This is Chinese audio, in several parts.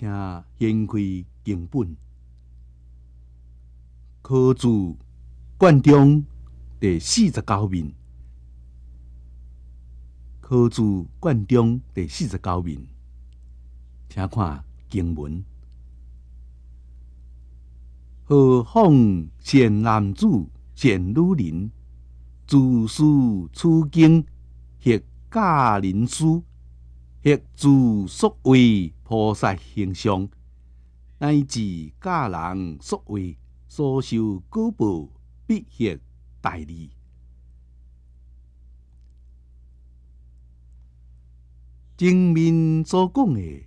请先开经本，科注卷中第四十九面，科注卷中第四十九面，请看经文。何况善男子，善女人，著书出经，学嫁人书，学著所为。菩萨形象乃至家人所为所受果部必携大利，正面所讲的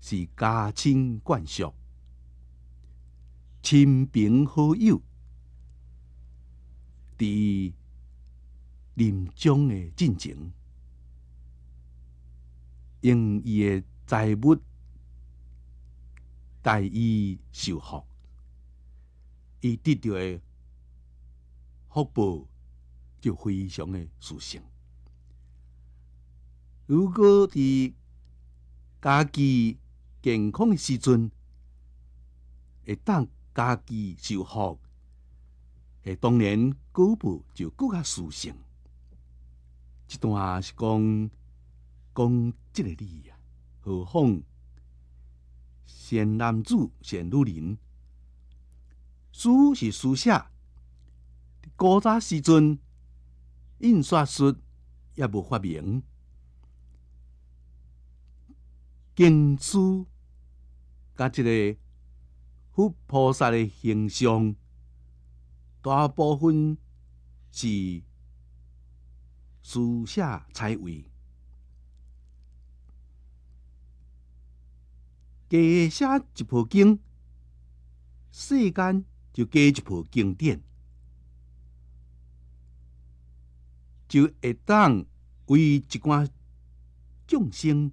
是家亲眷属、亲朋好友，伫临终的进程。用伊诶财物代伊受福，伊得到诶福报就非常诶殊胜。如果伫家己健康诶时阵，会当家己受福，诶，当然果报就更较殊胜。即段是讲。讲这个字啊，何况先男子、善女人，书是书写，古代时阵印刷术也无发明，经书甲即个佛菩萨的形象，大部分是书写彩绘。写一部经，世间就多一部经典，就会当为一寡众生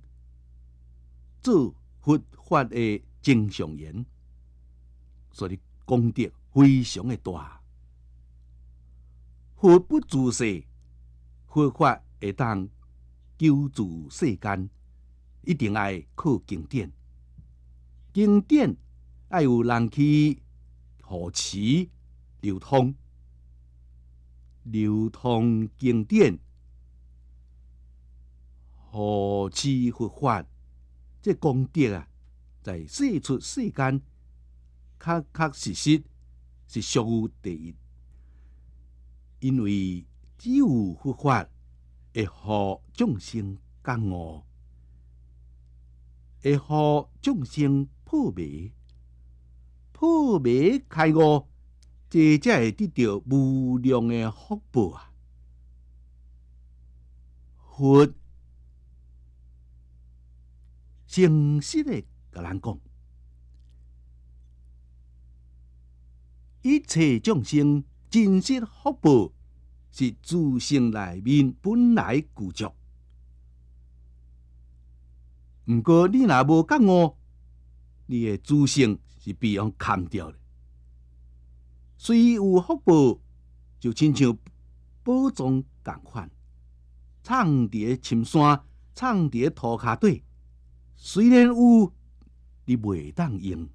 做佛法的正常人，所以功德非常的大。佛不自私，佛法会当救助世间，一定爱靠经典。经典要有人去扶持流通？流通经典扶持佛法？这功德啊，在世出世间，确确实实是属于第一。因为只有佛法，会可众生觉悟，会可众生。破灭，破灭，开悟，这才会得到无量的福报啊！佛，诚实的甲人讲，一切众生真实福报，是自性内面本来具足。毋过，你若无觉悟，你的自信是被用砍掉所虽有福报，就亲像宝藏咁款，藏伫深山，藏伫涂土骹底。虽然有，你袂当用。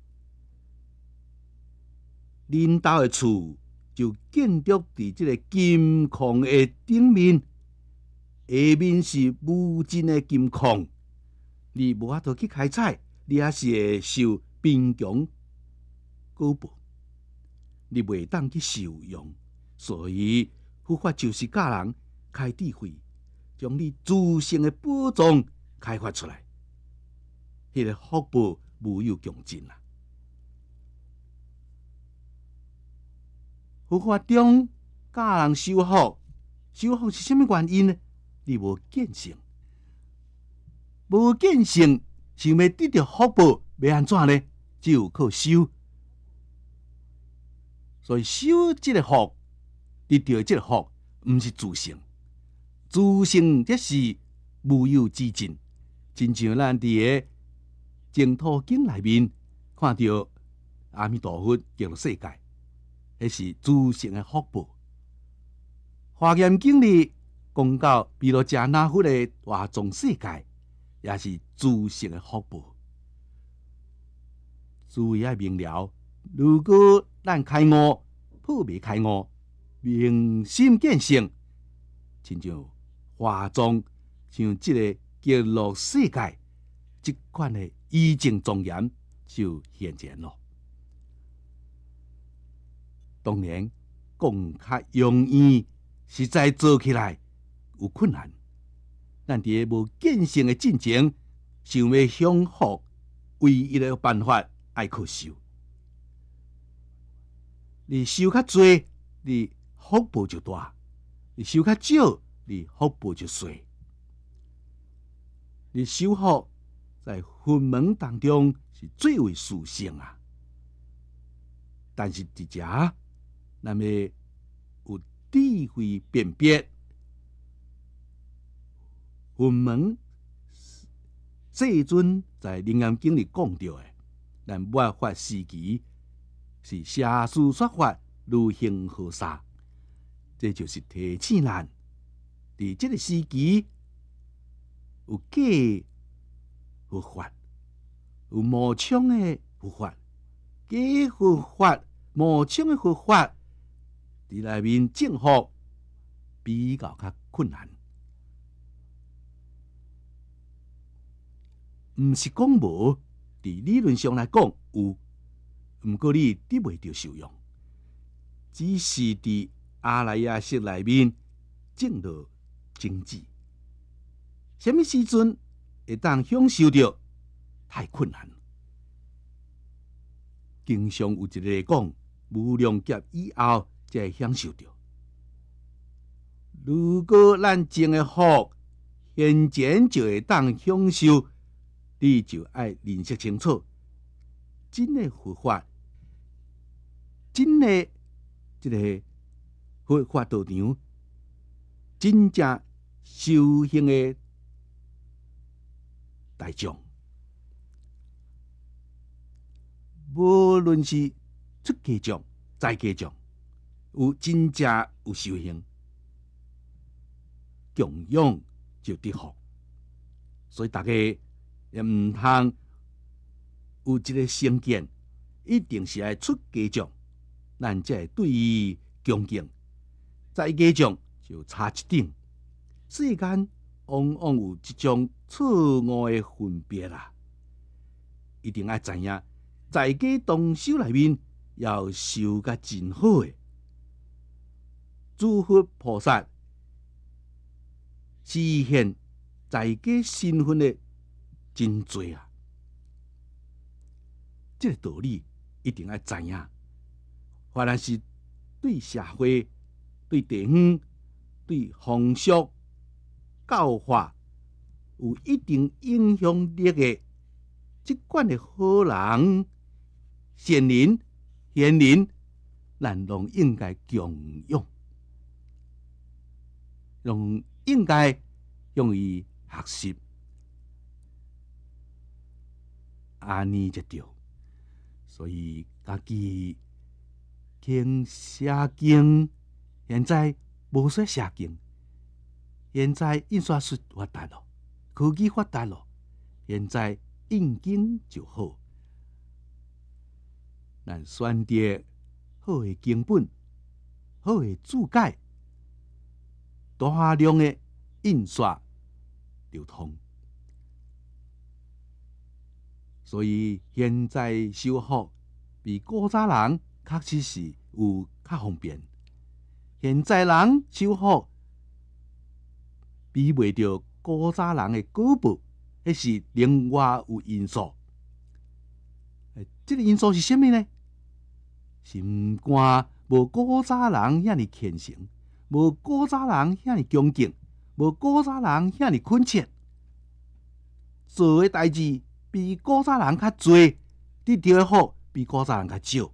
恁兜的厝就建筑伫即个金矿的顶面，下面是无尽的金矿，你无法度去开采。你也是受贫穷果报，你袂当去受用，所以佛法就是教人开智慧，将你自身的宝藏开发出来，迄个福报无有穷尽啊！佛法中教人修福，修福是甚物原因呢？你无见性，无见性。想要得到福报，要安怎呢？只有靠修。所以修即个福，得到即个福，毋是自性。自性即是无有之尽，亲像咱伫个净土经内面看到阿弥陀佛极乐世界，迄是自性的福报。华严经里讲到，比如食哪无的大众世界。也是诸神的福报。注意要明了，如果咱开悟、普遍开悟、明心见性，亲像华中像即个极乐世界，即款的疫情重演就现前咯。当然，讲开容易，实在做起来有困难。咱伫无建设诶进程，想要享福，唯一诶办法爱靠修。你修较侪，你福报就大；你修较少，你福报就小。你修好，在佛门当中是最为殊胜啊！但是伫遮，咱么有智慧辨别。云门世尊在灵岩经里讲到的，但末法时期是邪术说法如行河沙，这就是提器咱，在即个时期，有假佛法，有无枪的佛法，假佛法、无枪的佛法，伫内面净法比较较困难。毋是讲无，伫理论上来讲有，毋过你得袂到受用，只是伫阿赖亚市内面种落经济，虾米时阵会当享受着？太困难。经常有一个讲，无量劫以后才会享受着。如果咱种得福，现前就会当享受。你就爱认识清楚，真的佛法，真的这个佛法道场，真正修行的大将，无论是出家将、在家将，有真正有修行，供养就得福，所以大家。也毋通有一个心见，一定是爱出家长，才会对伊恭敬，在家长就差一点，世间往往有一种错误的分别啦。一定要知影，在家动手内面要修个真好诶！诸佛菩萨，实现在家身份的。真多啊！即个道理一定要知影，无是对社会、对地方、对风俗教化，有一定影响力诶，即款诶好人、贤人、贤人，咱拢应该共用，拢应该用于学习。安尼就对。所以家己听写经，现在无说写经，现在印刷术发达了，科技发达了，现在印经就好，咱选择好的经本，好的注解，大量的印刷流通。所以现在修好比古早人确实是有较方便。现在人修好比袂到古早人的胳膊，那是另外有因素。诶，这个因素是啥物呢？心肝无古早人遐尔虔诚，无古早人遐尔恭敬，无古早人遐尔恳切，做诶代志。比古早人较侪，得到诶福比古早人较少，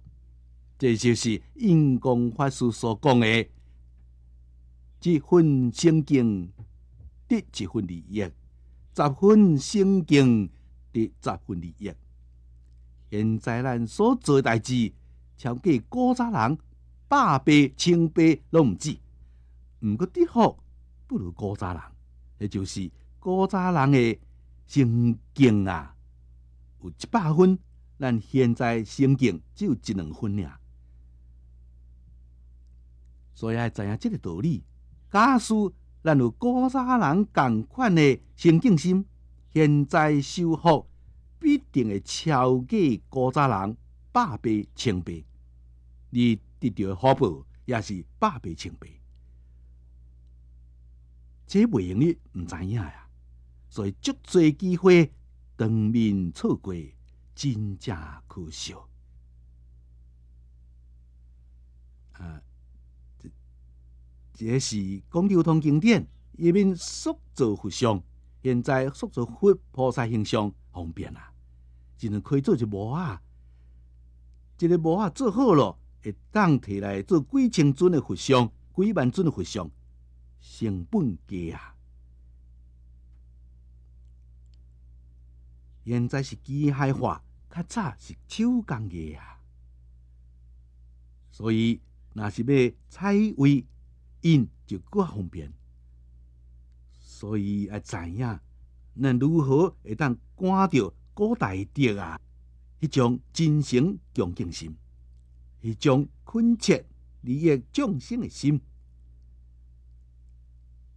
这就是因公法师所讲的：一分圣经得一分利益，十分圣经得十分利益。现在咱所做代志，超过古早人百倍、千倍都毋止。毋过，得好不如古早人，迄就是古早人的圣境啊！一百分，咱现在心境只有一两分尔。所以爱知影即个道理。假使咱有古早人同款的清净心，现在收获必定会超过古早人百倍千倍。你得到的好报也是百倍千倍。这袂用易唔知影呀，所以足多机会。当面错过，真正可惜。啊，这是讲流通经典，一面塑造佛像。现在塑造佛菩萨形象方便啊，只能开做一模啊。一个模啊做好了，会当摕来做几千尊的佛像，几万尊的佛像，成本低啊。现在是机械化，较早是手工业啊。所以若是要采位，因就较方便。所以要知影，咱如何会当赶着古代德啊！迄种真诚恭敬心，迄种恳切利益众生的心，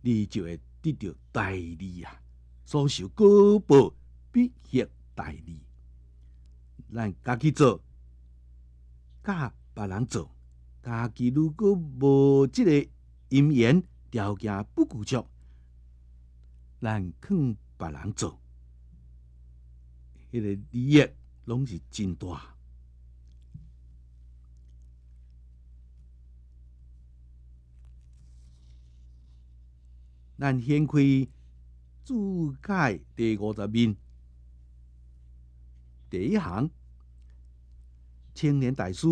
你就会得到大利啊！所受果报。必须代理，咱家己做，教别人做。家己如果无即个因缘条件不具足，咱劝别人做，迄个利益拢是真大。咱掀开注界第五十面。第一行，青年大师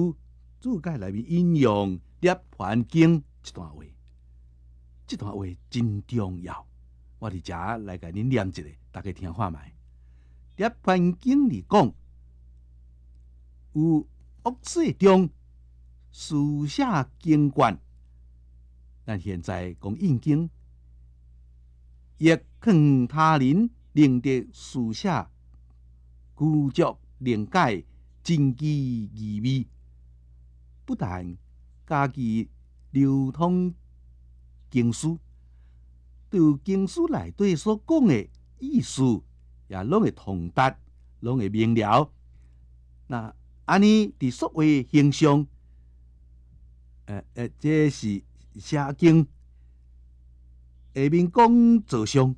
注解里面引用《涅盘经》一段话，这段话真重要。我伫遮来甲恁念一下，大家听看麦。《涅盘经》里讲，有恶世中，书写经卷，但现在讲应经，亦劝他人令得书写古著另解，真机义味，不但家己流通经书，伫经书内底所讲诶意思，也拢会通达，拢会明了。那安尼伫所谓形象，诶诶，这是写经。下面讲造像，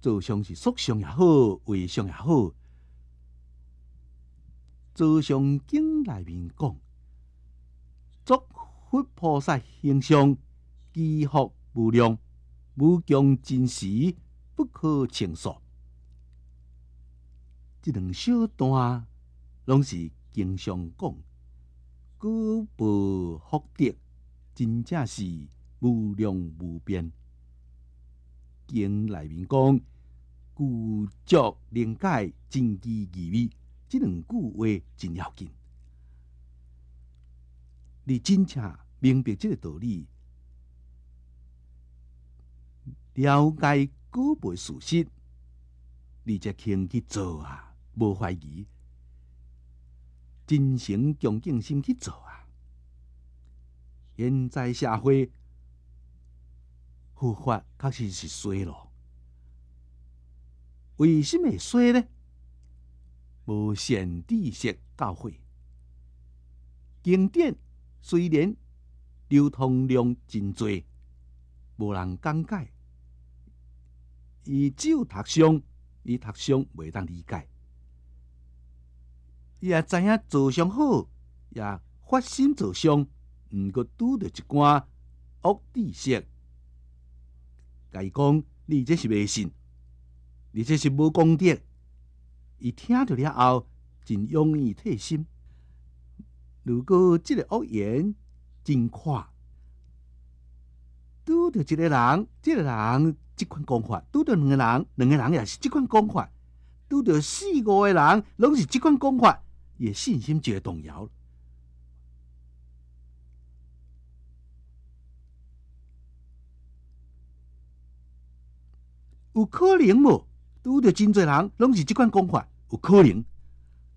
造像是塑像也好，画像也好。诸上经内面讲，作佛菩萨形象，积福无量，无穷尽时不可称数。这两小段拢是经常讲，果报福德真正是无量无边。经内面讲，故作灵界真机异味。即两句话真要紧，你真正明白即个道理，了解古未事实，你才肯去做啊，无怀疑，真诚恭敬心去做啊。现在社会佛法确实是衰咯。为什么衰呢？无线知识教诲，经典虽然流通量真多，无人讲解，伊只有读上，伊读上袂当理解。伊也知影做上好，也发心做上，毋过拄着一寡恶知识，甲伊讲你这是迷信，你这是无功德。伊听着了后，真容易退心。如果即个恶言真快，拄着一个人，即个人即款讲法；拄着两个人，两个人也是即款讲法；拄着四五个的人，拢是即款讲法，也信心就会动摇了。有可能无？拄到真侪人，拢是即款讲法，有可能，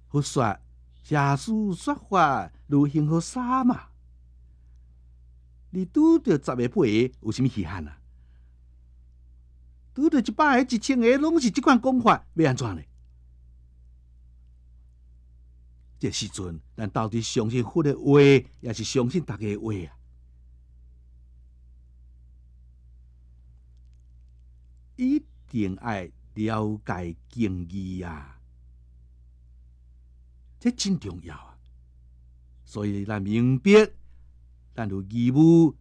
或说邪书说法如行河沙嘛。你拄到十个八个，有甚物稀罕啊？拄到一百个、一千个，拢是即款讲法，要安怎呢？这时阵，咱到底相信佛的话，也是相信大家的话啊？一定爱。了解经义啊，这真重要啊！所以咱明白，咱有义务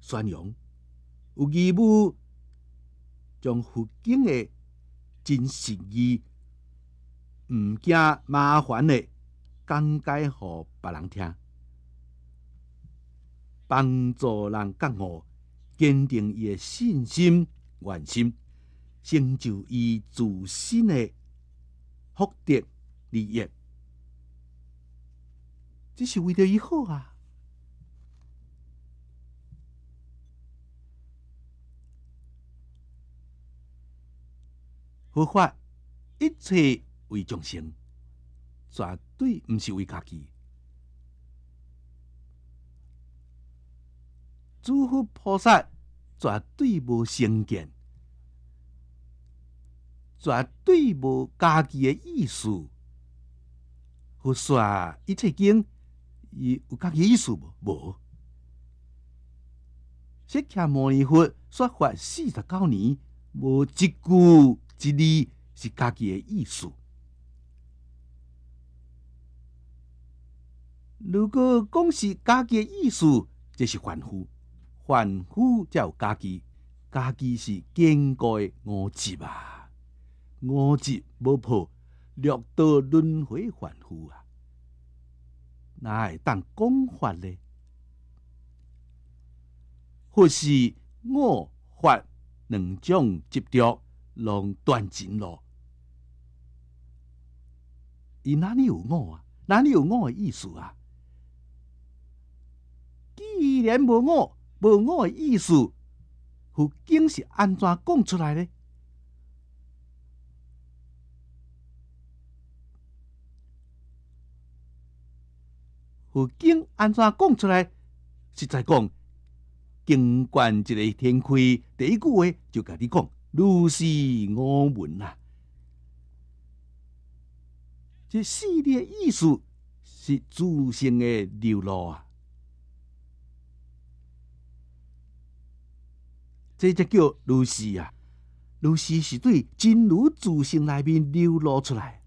宣扬，有义务将佛经的真实义，毋惊麻烦的讲解互别人听，帮助人觉悟，坚定伊的信心、愿心。成就伊自身的福德利益，这是为了伊好啊！佛法一切为众生，绝对不是为家己。诸佛菩萨绝对无成见。绝对无家己的意思，佛说一切经有有家己意思无？无。释迦牟尼佛说法四十九年，无一句一字是家己的意思。如果讲是家己的意思，即是凡夫，凡夫有家己，家己是固该五知吧？五即无破，六道轮回反复啊！哪会当讲法呢？或是我法两种执着拢断尽咯。伊哪里有我啊？哪里有我的意思啊？既然无我，无我的意思，佛经是安怎讲出来呢？和经安怎讲出来？实在讲，经观一个天开，第一句话就甲你讲：如是我门啊。这系列意思，是自性的流露啊。这才叫如是啊，如是是对真如自性内面流露出来。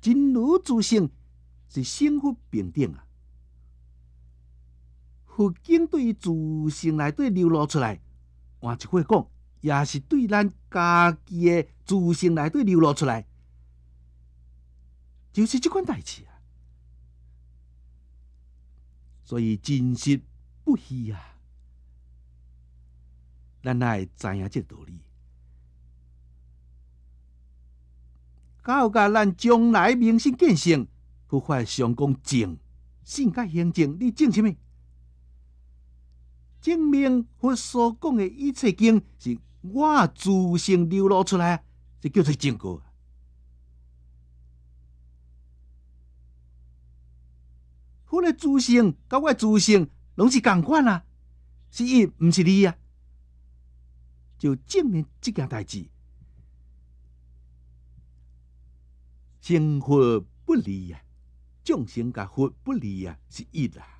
真如自性是生福平等啊。福境对自性内底流露出来，换一句话讲，也是对咱家己的自性内底流露出来，就是即款代志啊。所以真实不虚啊，咱来知影即个道理。告甲咱将来明心见性，佛法上讲正性，格行正，你正啥物？证明佛所讲的一切经是我自性流露出来，就叫做证果。佛的自性，我的自性，拢是共款啊，是伊，毋是你啊，就证明即件代志。生活不离啊，众生甲佛不离啊，是一啦。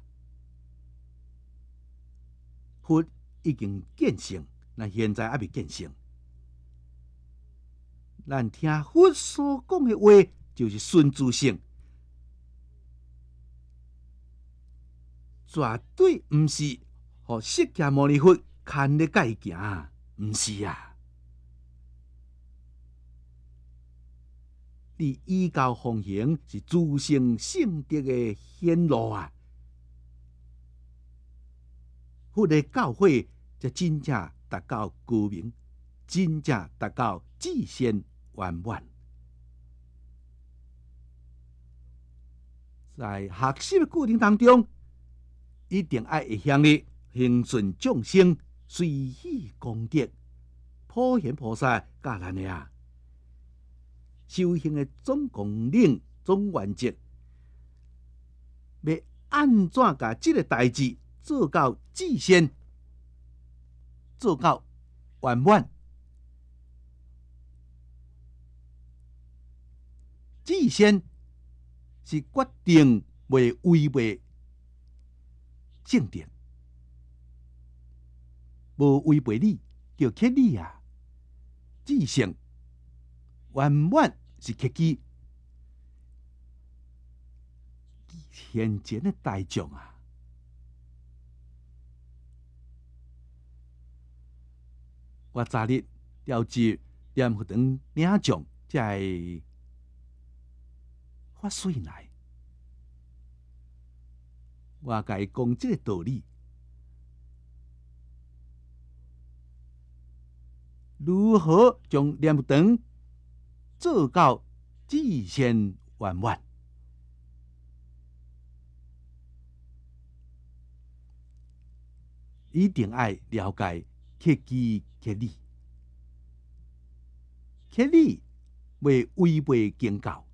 佛已经见性，那现在还未见性。咱听佛所讲的话，就是顺自性，绝对不是和释迦牟尼佛牵的改行，毋不是啊。你依教奉行是诸性圣德的显露啊。我的教诲才真正达到高明，真正达到至善圆满。在学习的过程当中，一定爱会向你行顺众生，随喜功德，普贤菩萨教咱的啊，修行的总纲领、总原则，要安怎干这个代志？做到至先，做到完满。至先是决定，未违背正典，无违背你叫克你啊！至先完满是克机，天真的大将啊！我昨日调职莲佛堂领众，在发水来。我该讲这个道理，如何将念佛堂做到至现圆满？一定爱了解。克己克利，克利为违背经教，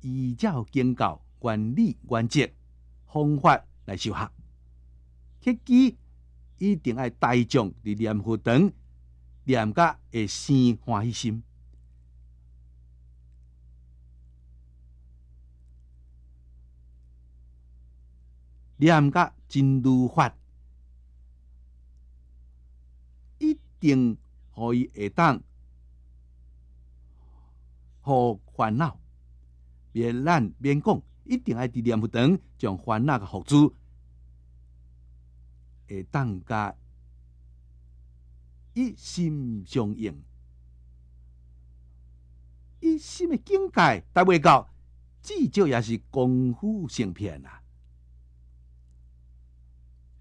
依照经教原理原则方法来修学。克己一定爱大众的念佛堂，念甲会生欢喜心，念甲真如法。定可以下当互烦恼，边谂边讲，一定喺伫念佛堂将烦恼嘅学珠下当甲一心相应，一心的境界达未到，至少也是功夫成片啊。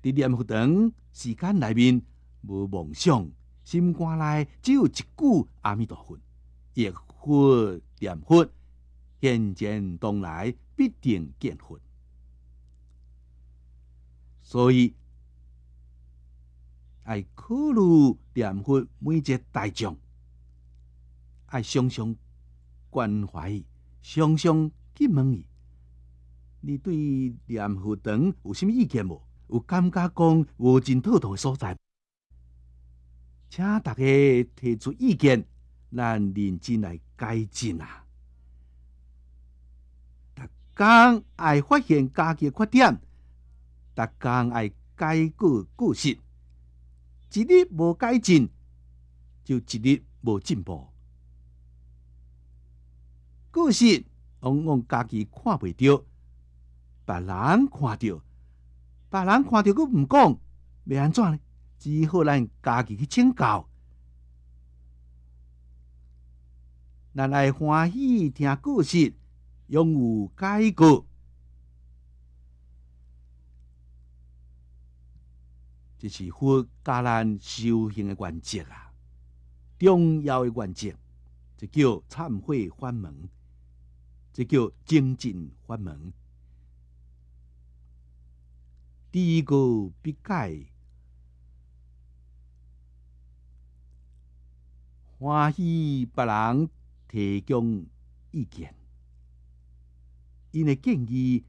伫念佛堂时间内面无梦想。心肝内只有一句阿弥陀佛，业火念佛，现前当来必定见佛。所以爱考虑念佛每个大众爱常常关怀伊，常常启蒙伊。你对念佛堂有甚物意见无？有感觉讲无尽妥当所在？请大家提出意见，咱认真来改进啊！逐工爱发现家己诶缺点，逐工爱改过故事一日无改进，就一日无进步。故事往往家己看未到，别人看到，别人看到佫毋讲，要安怎呢？只好咱家己去请教，咱来欢喜听故事，拥有解过。这是佛教咱修行的原则啊，重要的原则，这叫忏悔法门，这叫精进法门。第一个必改。欢喜别人提供意见，因的建议，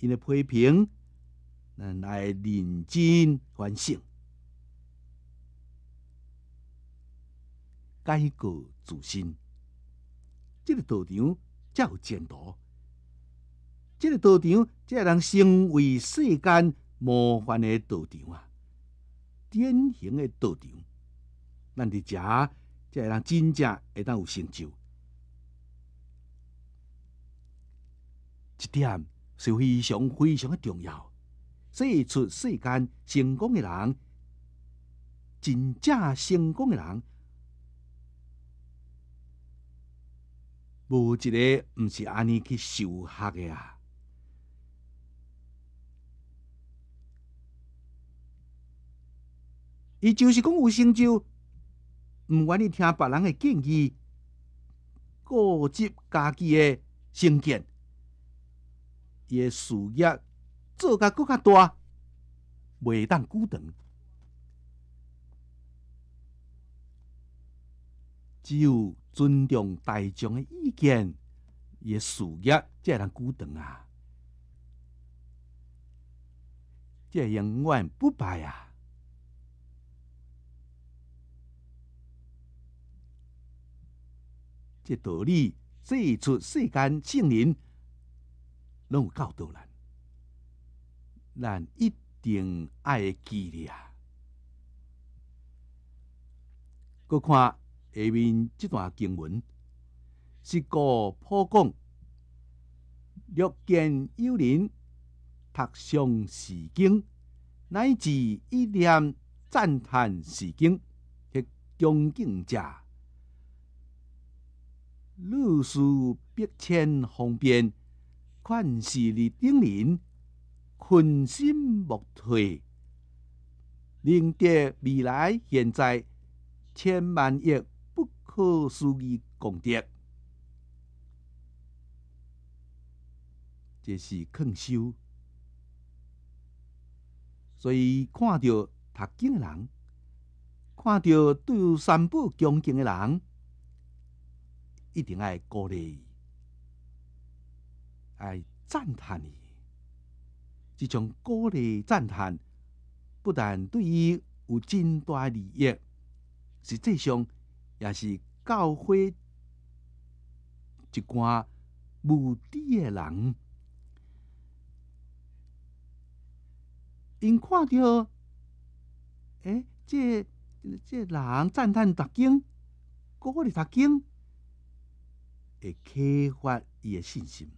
因的批评，咱来认真反省、改过自新。这个道场才有前途，这个道场，才能成为世间模范的道场啊，典型的道场，咱伫遮。即个人真正会当有成就，一点是非常非常的重要。所以出世间成功的人，真正成功的人，无一个毋是安尼去修学的啊！伊就是讲有成就。毋愿意听别人诶建议，固执家己诶成见，诶事业做甲更较大，未当久长。只有尊重大众诶意见，伊诶事业才能久长啊！这永远不败啊！这道理世出世间圣人拢有教导咱，咱一定爱记哩啊。搁看下面这段经文，是告普讲：若见有灵，读《上四经》，乃至一念赞叹《四经》，是恭敬者。路数不迁方便，款式立顶人，困心莫退，赢得未来现在千万亿不可思议功德，这是肯修。所以看到读经的人，看到对三宝恭敬的人。一定爱鼓励，爱赞叹伊。这种鼓励赞叹，不但对伊有真大利益，实际上也是教会一寡无知诶人。因看到，哎，这这人赞叹达经，鼓励达经。会开发伊诶信心，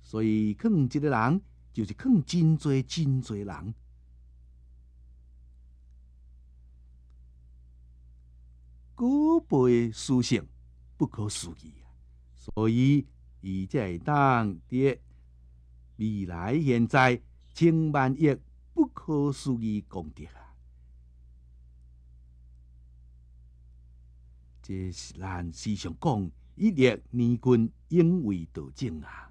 所以囥一个人，就是囥真侪真侪人，古贝属性不可思议，所以伊才会当伫未来现在，千万亿不可思议德啊。是咱时常讲，一粒年君应为道正啊，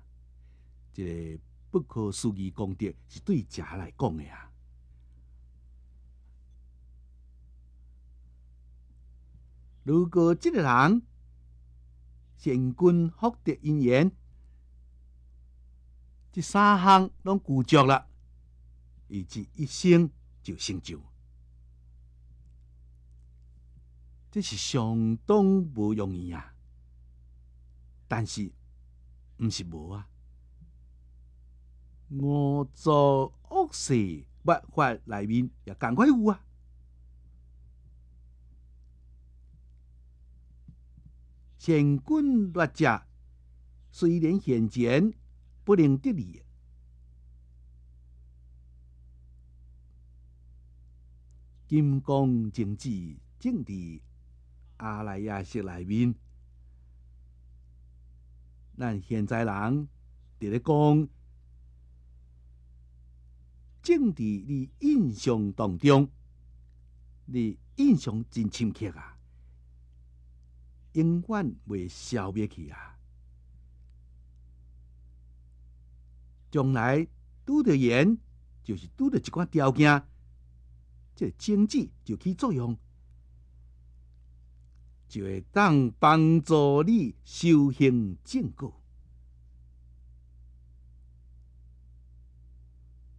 这不可思议功德是对谁来讲的啊？如果这个人善根福德因缘，这三项拢具足了，以且一生就成就。这是相当不容易啊！但是毋是无啊？我做恶事不法内面也赶快有啊！前军弱者虽然现前不能得利；金刚经济政治。阿赖亚寺内面，咱现在人伫咧讲政治，伫印象当中，你印象真深刻啊，永远袂消灭去啊。将来拄着严，就是拄着一寡条件，这政治就起作用。就会当帮助你修行正果。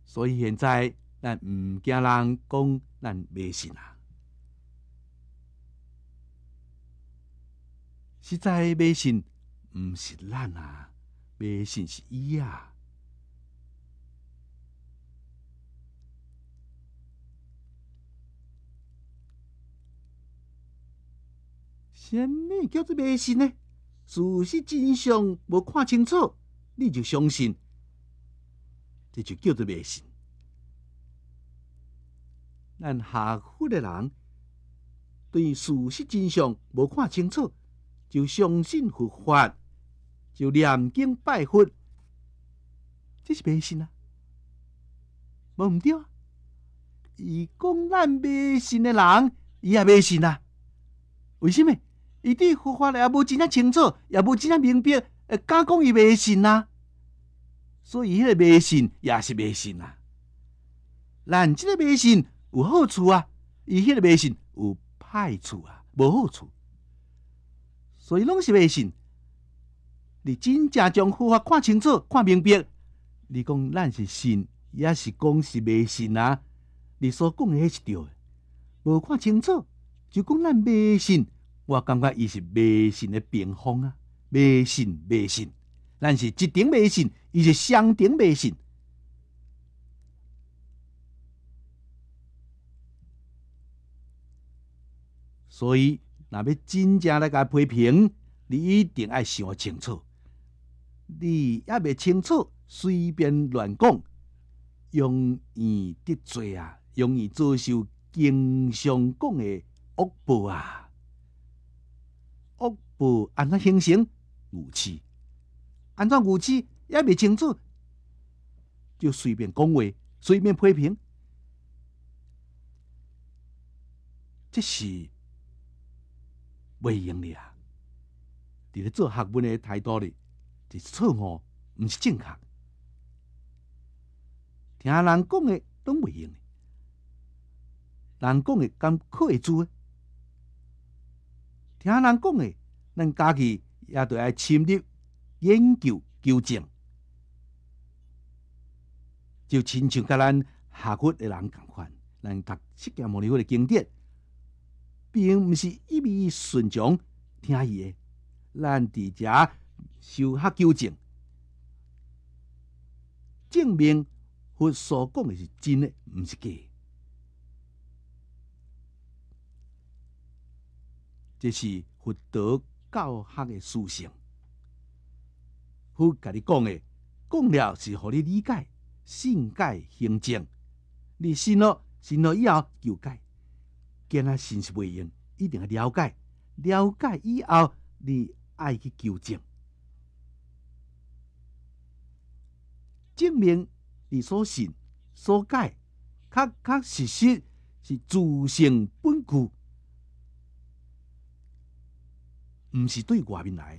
所以现在咱毋惊人讲咱迷信啊，实在迷信毋是咱啊，迷信是伊啊。虾米叫做迷信呢？事实真相无看清楚，你就相信，这就叫做迷信。咱下苦的人对事实真相无看清楚，就相信佛法，就念经拜佛，这是迷信啊！无毋对啊！伊讲咱迷信的人，伊也迷信啊？为什么？伊对佛法来也无真正清楚，也无真正明白，敢讲伊迷信呐？所以，迄个迷信也是迷信啊！咱即个迷信有好处啊，伊迄个迷信有歹处啊，无好处。所以，拢是迷信。你真正将佛法看清楚、看明白，你讲咱是信，也是讲是迷信啊？你所讲的迄是对的，无看清楚就讲咱迷信。我感觉伊是迷信的平方啊，迷信迷信，咱是一顶迷信，伊是双顶迷信。所以，若要真正来甲批评，你一定爱想清楚。你也未清楚，随便乱讲，容易得罪啊，容易遭受经常讲的恶报啊。不安怎形成？语气；安怎语气也未清楚，就随便讲话，随便批评，这是未用的啊！伫咧做学问的态度里，是错误，毋是正确。听人讲的拢未用的，人讲的敢靠得住？听人讲诶，咱家己也得爱深入研究纠正，就亲像甲咱下古诶人共款，咱读释迦牟尼佛诶经典，并毋是一味顺从听伊诶，咱伫遮受学纠正，证明佛所讲诶是真诶，毋是假。这是佛陀教学的思想。佛跟你讲的，讲了是互你理解、信解、行证。你信了，信了以后求解，今啊信是未用，一定要了解。了解以后，你爱去求证，证明你所信、所解，确确实实是自性本具。毋是对外面来，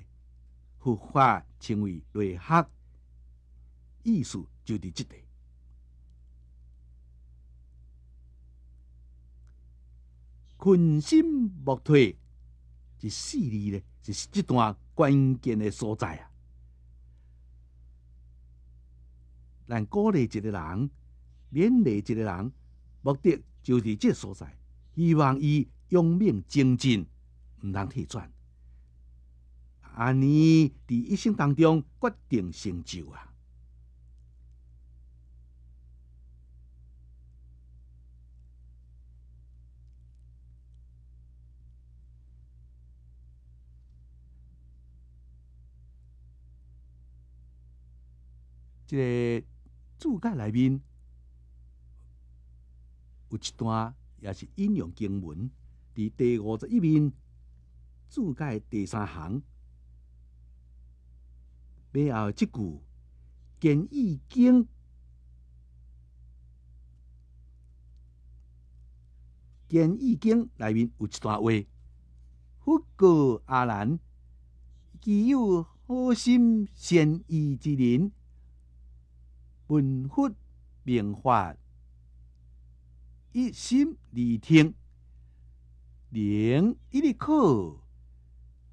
孵化成为内核，意思就伫即块，困心莫退，即四字咧，是即段关键的所在啊。咱鼓励一个人，勉励一个人，目的就伫即所在，希望伊勇命精进，毋通退转。安尼伫一生当中决定成就啊！即个注解里面有一段，也是引用经文，伫第五十一面注解第三行。背后这句《简义经》，《简义经》里面有一段话：，佛告阿难，既有好心善意之人，闻佛名法，一心而听，灵一力靠，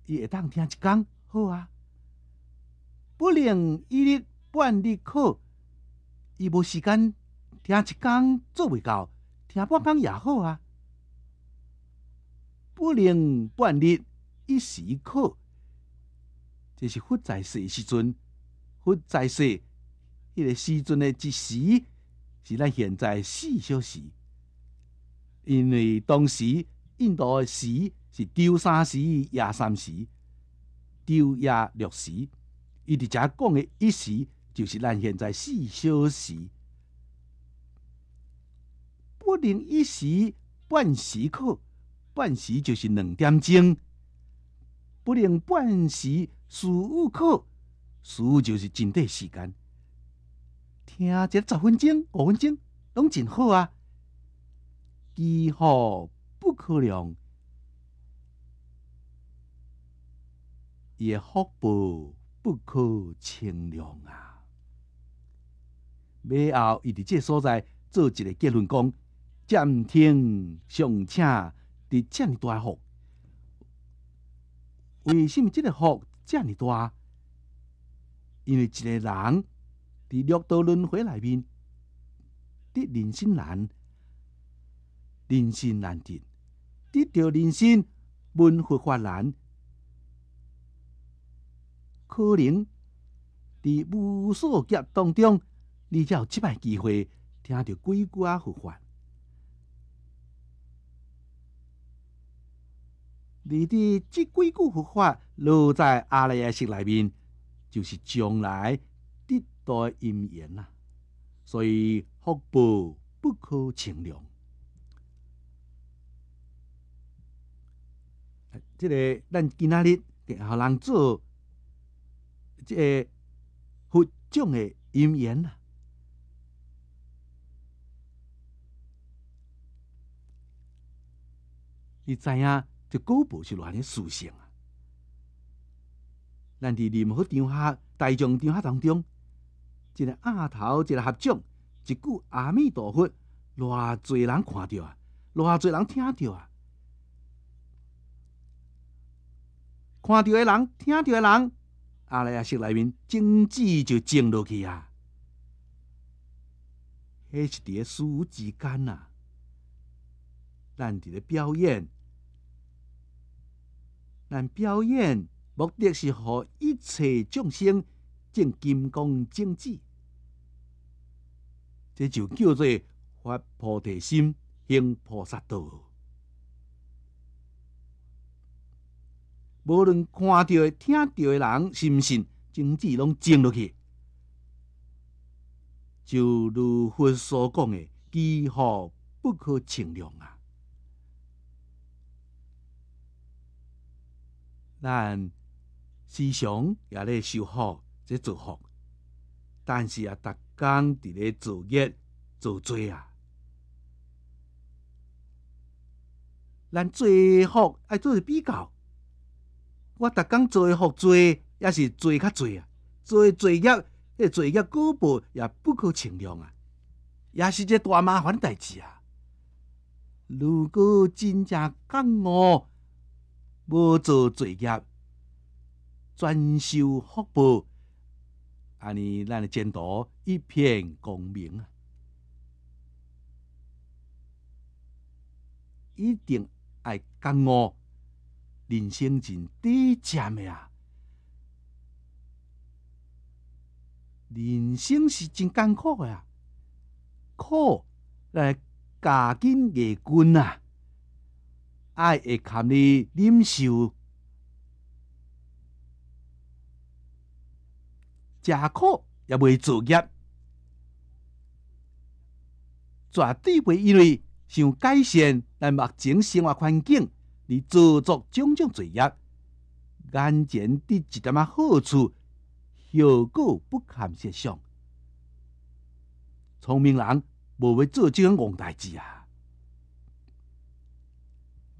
伊会当听一讲，好啊。不能一日半日课，伊无时间听一天做袂到，听半天也好啊。不能半日一时课，这是佛在世时阵，佛在世迄个时阵的一时，是咱现在四小时。因为当时印度的时是朝三时、夜三时、朝夜六时。伊伫遮讲诶，意思，就是咱现在四小时，不能一时半时刻，半时就是两点钟，不能半时十五刻，十五就是真短时间。听者十分钟、五分钟，拢真好啊，几乎不可能，伊也好不。不可轻量啊！尾后，伊伫即个所在做一个结论，讲：暂停，上车，伫这么大雨。为什物即个雨遮尔大？因为一个人伫六道轮回内面，滴人心难，人心难定，得到人心，温火化难。可能在无数劫当中，你才有这班机会听到几句话佛法。你的即几句佛法落在阿赖耶识里面，就是将来得多因缘呐，所以福报不可轻量。这个，咱今仔日和人做。即个佛种的因缘啊。你知影？这广播是偌尼属性啊？咱伫任何场合、大众场合当中，一个阿头，一个合掌，一句阿弥陀佛，偌侪人看着啊，偌侪人听着啊，看着的人，听着的人。阿赖耶识里面种子就种落去啊，迄是第个殊之间啊。咱伫了表演，咱表演目的是互一切众生种金刚种子，这就叫做发菩提心，行菩萨道。无论看到、听到的人信毋信，种子拢种落去，就如佛所讲的，几乎不可轻量啊。咱思想也咧修好，这做好，但是啊，逐天伫咧作孽、自罪啊。咱最好爱做比较。我逐工做诶，佛罪也是做较罪啊，做诶罪业，迄罪业果报也不可情量啊，也是个大麻烦代志啊。如果真正干我，无做罪业，专修福报，安尼咱诶前途一片光明啊，一定爱干我。人生真短暂的啊！人生是真艰苦的啊，苦来加紧夜军啊，爱会看你忍受，食苦也未作业，绝对袂因为想改善咱目前生活环境。你做作种种罪业，眼前得一点仔好处，效果不堪设想。聪明人无会做即种戆代志啊！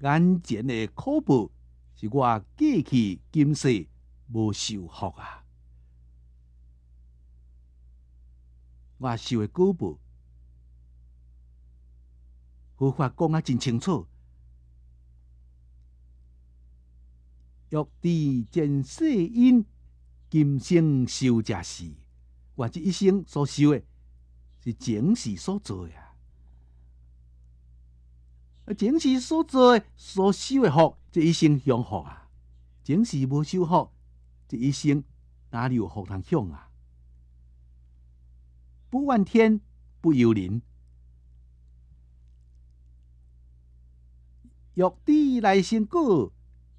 眼前的苦报是我过去今生无受福啊！我受的果报，佛法讲啊，真清楚。欲知见世因，今生受者是，我这一生所修的，是前世所做啊。前世所做所修的福，这一生享福啊。前世无修福，这一生哪里有福能享啊？不怨天，不由人。欲知来生果。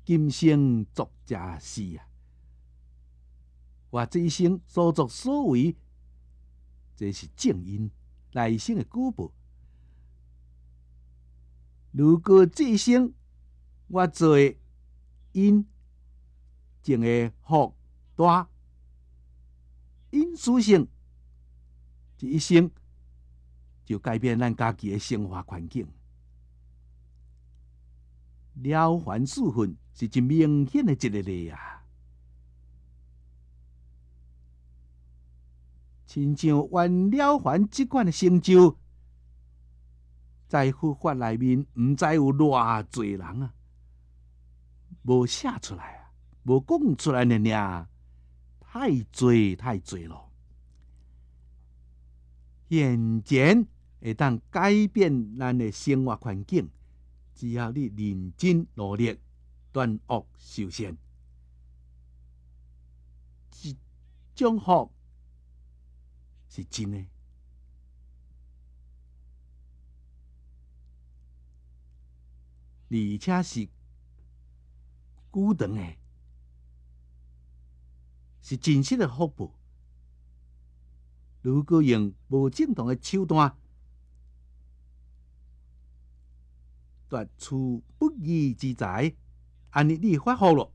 今生作者是啊，我这一生所作所为，这是正因内生的果报。如果这一生我做因正会好大，因素性，这一生就改变咱家己的生活环境。了凡四训是真明显的一个例啊。亲像完了凡即款的成就，在佛法内面，毋知有偌济人啊，无写出来啊，无讲出来的呢，太济太济咯。眼前会当改变咱的生活环境。只要你认真努力，断恶修善，这种福是真的。而且是孤灯的，是真实的福报。如果用不正当的手段，得出不义之财，安尼你发福了，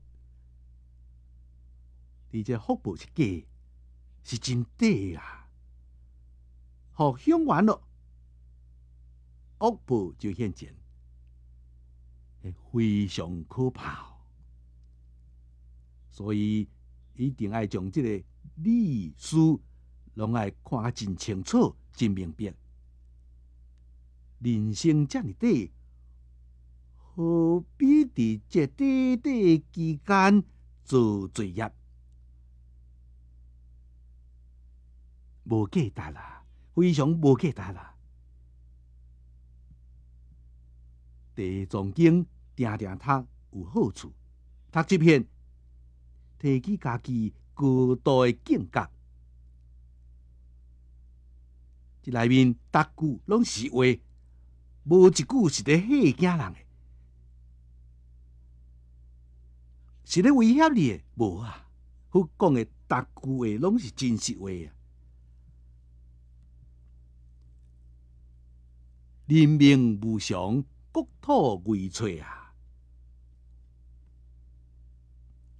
你只福报是假，是真低啊！好享完了，恶报就现前，非常可怕。所以一定爱将即个历史，拢爱看真清楚、真明白。人生真尔短。何必在短短的期间做作业？无记值啦，非常无记值啦。地藏经定定读有好处，读一篇提起家己过多的境界。这里面逐句拢是话，无一句是伫吓惊人嘅。是咧威胁你？无啊，我讲诶，逐句话拢是真实话啊！人命无常，国土为脆啊！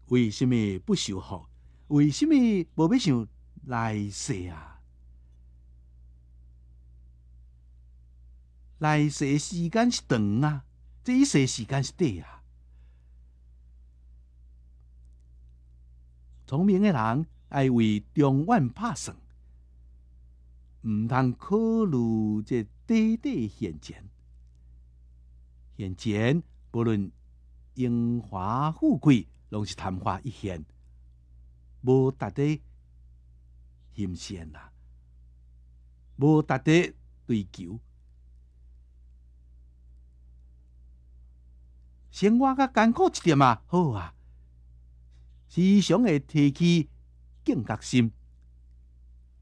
为什么不修福？为什么无要想来世啊？来世时间是长啊，这一世时间是短啊。聪明诶人爱为长远拍算，毋通考虑这短短现前，现前不论荣华富贵，拢是昙花一现，无值得新鲜啦，无值得追求，生活较艰苦一点嘛，好啊。思想的提起警觉心，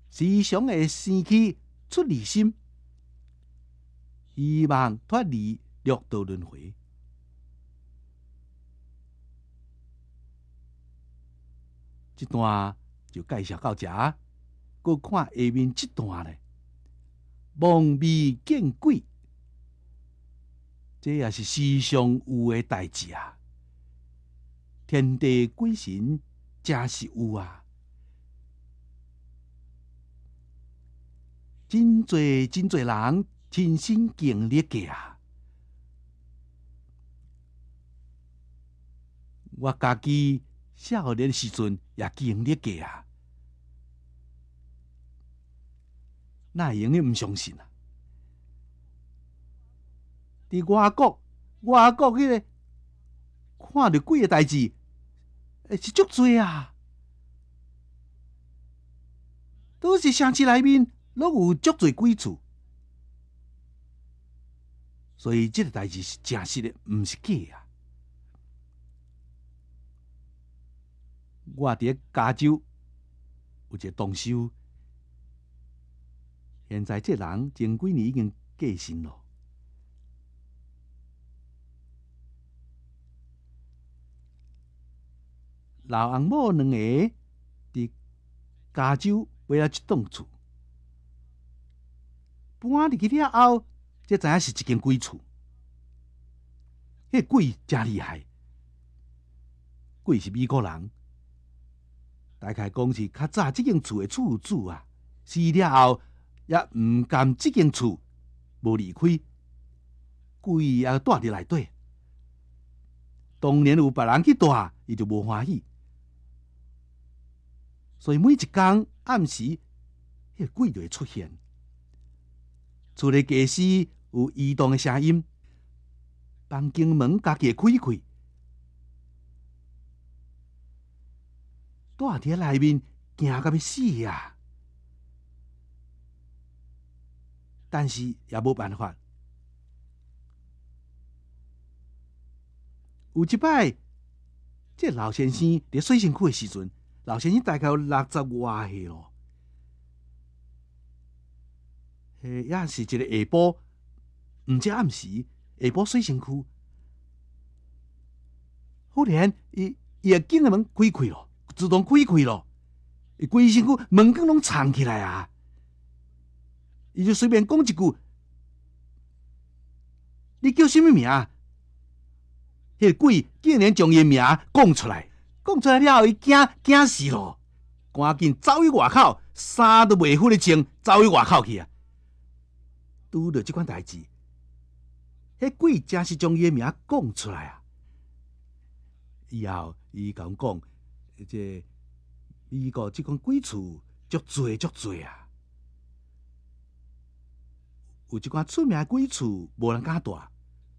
思想的升起出离心，希望脱离六道轮回。这段就介绍到这，阁看下面这段呢，望弥见鬼，这也是思想有诶代啊。天地鬼神，真是有啊！真侪真侪人亲身经历过啊！我家己少年时阵也经历过啊！那用你毋相信啊？伫外国，外国迄个。看到鬼的代志，是足多啊！都是城市里面拢有足多鬼厝，所以即个代志是真实的，毋是假啊！我伫咧加州有一个同事，现在个人前几年已经过身了。老翁某两个伫加州买了一栋厝，搬入去了后，才知影是一间鬼厝。迄鬼真厉害，鬼是美国人。大概讲是较早即间厝的厝主啊，死了后也毋甘即间厝无离开，鬼也住伫内底。当年有别人去住，伊就无欢喜。所以每一工暗时，迄个鬼就会出现。厝内家私有移动的声音，房间门家己会开开，躲在里面惊到要死啊！但是也无办法。有一摆，这老先生在洗身躯的时阵。老先生大概有六十外岁咯，诶，也是一个下晡，毋知暗时下晡洗身躯。忽然伊伊个镜子门开开了，自动开开了，伊规身躯门框拢藏起来啊！伊就随便讲一句，你叫什么名迄个鬼竟然将伊名讲出来。讲出来了后，伊惊惊死咯！赶紧走去外口，衫都袂赴的穿，走去外口去啊！拄着即款代志，迄鬼真是将伊个名讲出来啊！以后伊甲讲讲，即如果即款鬼厝，足侪足侪啊！有即款出名的鬼厝，无人敢住，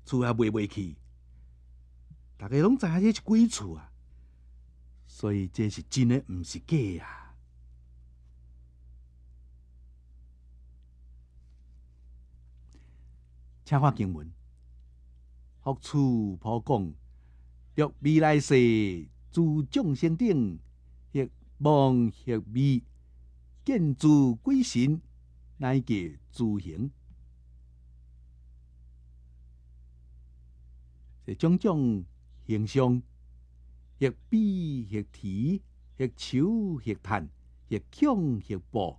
厝也卖袂去，大家拢知影这是鬼厝啊！所以这是真的，毋是假呀！请看经文：福处普讲，若未来世诸众生等，忆望忆灭，见诸鬼神，乃结诸行，是种种形象。业悲业啼，业笑业叹业空业无，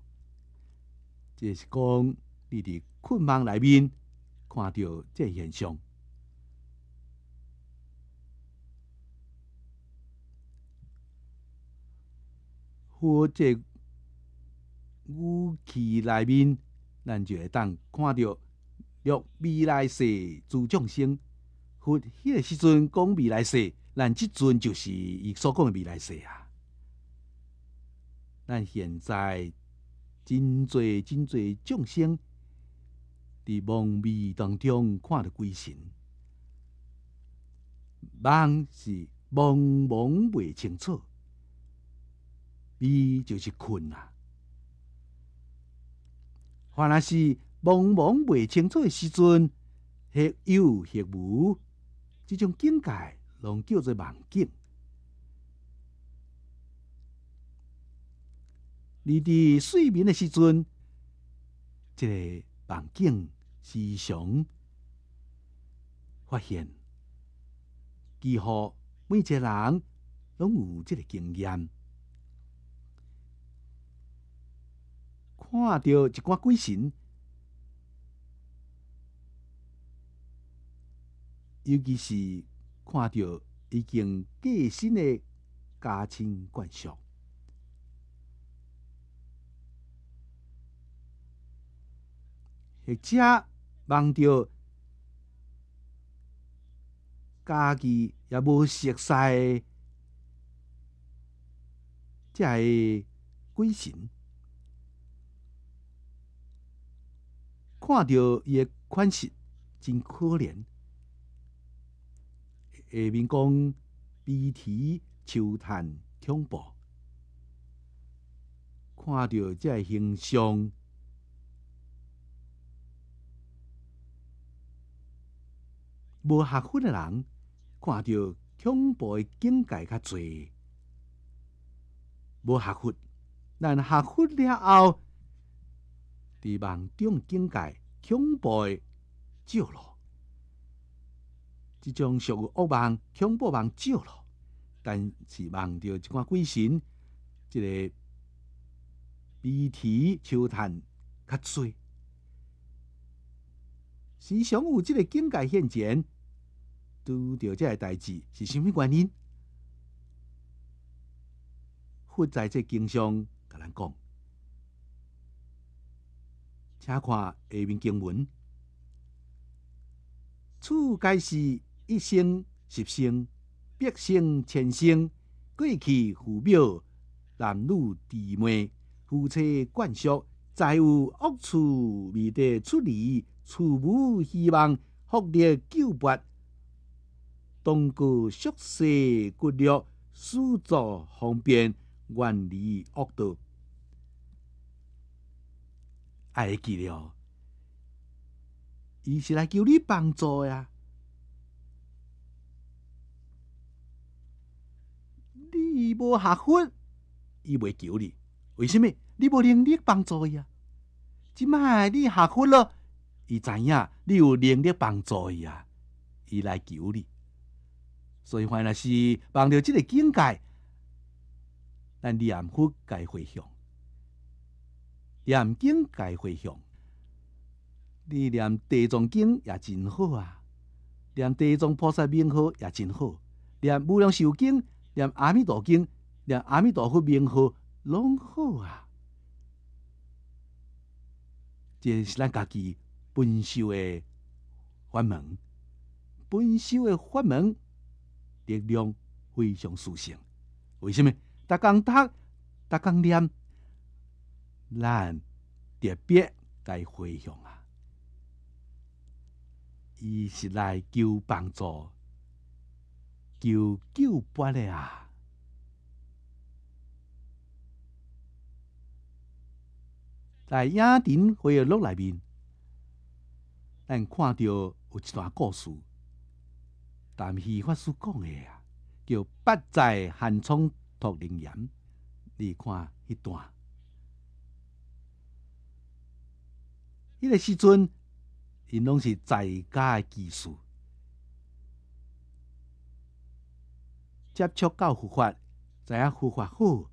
即是讲你伫困梦内面看到这现象，或这武器内面，咱就会当看到若未来世诸众生，或迄个时阵讲未来世。咱即阵就是伊所讲诶未来世啊，咱现在真侪真侪众生伫梦味当中看着鬼神，梦是蒙蒙未清楚，迷就是困啊。反而是蒙蒙未清楚诶时阵，或有或无，即种境界。拢叫做梦境。而在睡眠的时阵，这个梦境时常发现，几乎每一个人拢有这个经验，看到一挂鬼神，尤其是。看到已经过身的家庭惯俗，或者望到家己也无设晒，即系鬼神，看到也款式真可怜。下面讲鼻涕、哮叹恐怖，看到这形象，无学佛的人看到恐怖境界较侪，无学佛，但学佛了后，伫梦中境界恐怖少了。即种属于恶梦、恐怖梦少咯，但是梦到即款鬼神，即个鼻涕、抽叹较醉，时常有即个境界现前，拄着即个代志是虾米原因？或在即经上甲咱讲，请看下面经文，此界是。一生、十生、百生、千生，过去浮标，男女姊妹，夫妻眷属，再有恶处未得处理，父母希望，福得救拔。通过宿舍骨律、塑造方便，远离恶道。爱记了，伊是来求你帮助呀。伊无下苦，伊袂求你。为什物？你无能力帮助伊啊？即卖你下苦了，伊知影你有能力帮助伊啊，伊来求你。所以原若是望到即个境界，咱念佛该回向，念经该回向。念地藏经也真好啊，念地藏菩萨名号也真好，念无量寿经。念阿弥陀经，念阿弥陀佛名号，拢好啊！这是咱家己本修的法门，本修的法门力量非常殊胜。为什么？逐刚读、逐刚念，咱特别该回向啊！伊是来求帮助。叫救拔的啊，在亚回忆录里面，咱看到有一段故事，但是法师讲的啊，叫八载寒窗托灵岩，你看迄段。迄个时阵，因拢是在家的技术。接触到佛法，知影佛法好？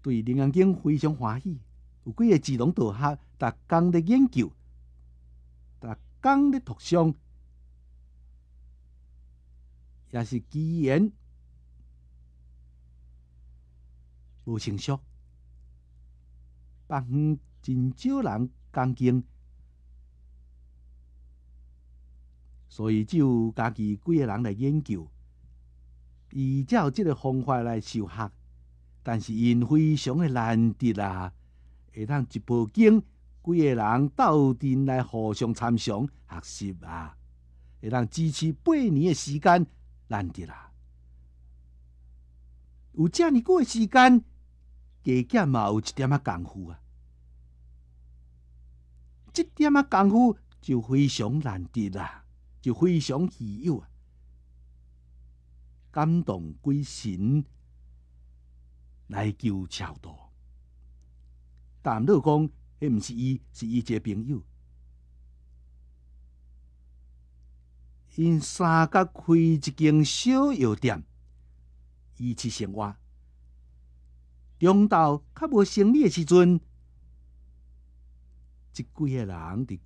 对灵光境非常欢喜。有几个自动做下，逐工咧研究，逐工咧读诵，也是机缘无成熟，方真少人讲经，所以就家己几个人来研究。依照即个方法来修学，但是因非常的难得啊，会当一部经，几个人斗阵来互相参详学习啊，会当支持八年的时间，难得啊。有遮尼久的时间，加减嘛有一点仔功夫啊，即点仔功夫就非常难得啊，就非常稀有啊。感动归神来求超度。但汝讲，迄毋是伊，是伊一个朋友。因三角开一间小药店，伊起生活。中昼较无生理诶时阵，即几个人伫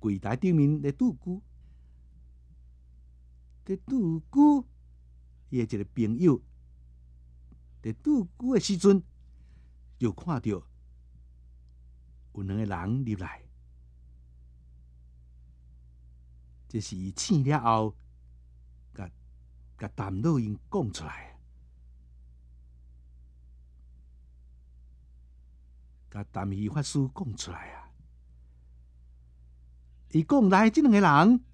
柜台顶面咧拄久，伫拄久。伊一个朋友，在渡诶时阵，就看到有两个人入来，这是伊醒了后，甲甲谭老英讲出来，甲谭玉法师讲出来啊，伊讲来即两个人。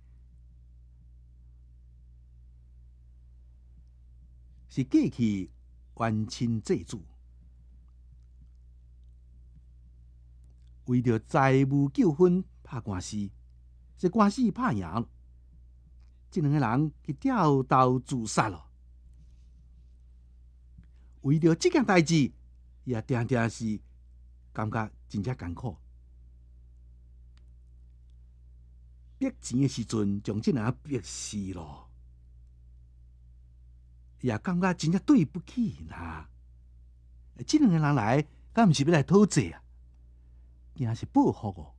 是过去冤亲债主，为着债务纠纷拍官司，这官司拍赢了，这两个人去掉头自杀了。为着这件大事，也常常是感觉真正艰苦，逼钱的时阵，将这人逼死了。也感觉真正对不起他，即两个人来，敢毋是要来讨债啊，惊是报复哦。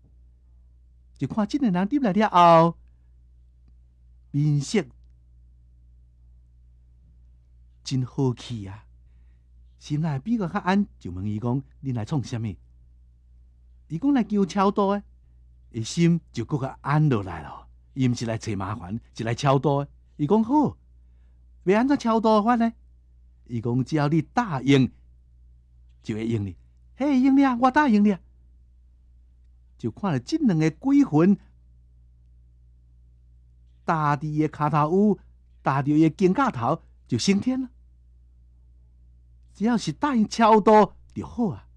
就看即两个人进来了后，面色真好气啊，心内比较较安。就问伊讲，恁来创啥物？”伊讲来叫超多诶，伊心就搁较安落来咯。伊毋是来找麻烦，是来超多。伊讲好。要安怎超多法呢？伊讲只要你答应，就会应你。嘿，应你啊！我答应你啊！就看了这两个鬼魂，大地的卡头乌，大地的肩胛头，就升天了。只要是答应超多就好啊！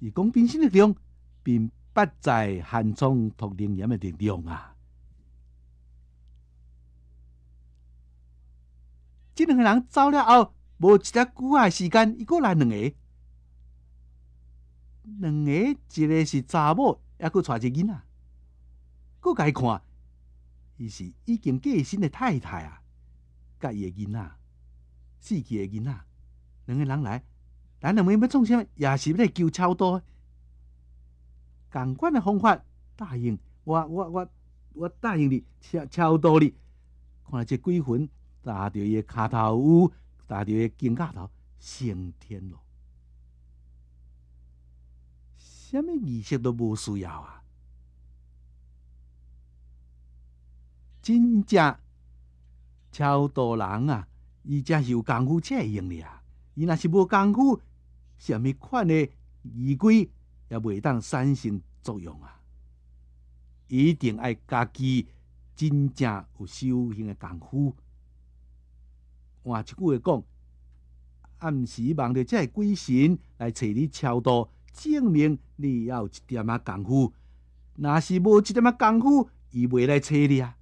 伊讲变新力量，并不在汉中托灵岩的力量啊！即两个人走了后，无一只久仔时间，伊过来两个，两个一个是查某，也佫带一个囡仔，过家看，伊是已经过身的太太啊，甲伊个囡仔，死去个囡仔，两个人来，咱两个要创啥，么，也是要求超多，共款的方法，答应我，我我我答应你，超超多哩，看这鬼魂。搭到个脚头有，到伊个肩胛头升天咯，什么仪式都无需要啊！真正超度人啊，伊真是有功夫才会用的啊。伊若是无功夫，什么款的仪轨也袂当产生作用啊！一定爱家己真正有修行的功夫。换句话讲，暗时望着即个鬼神来找你超度，证明你要一点仔功夫。若是无一点仔功夫，伊袂来找你啊。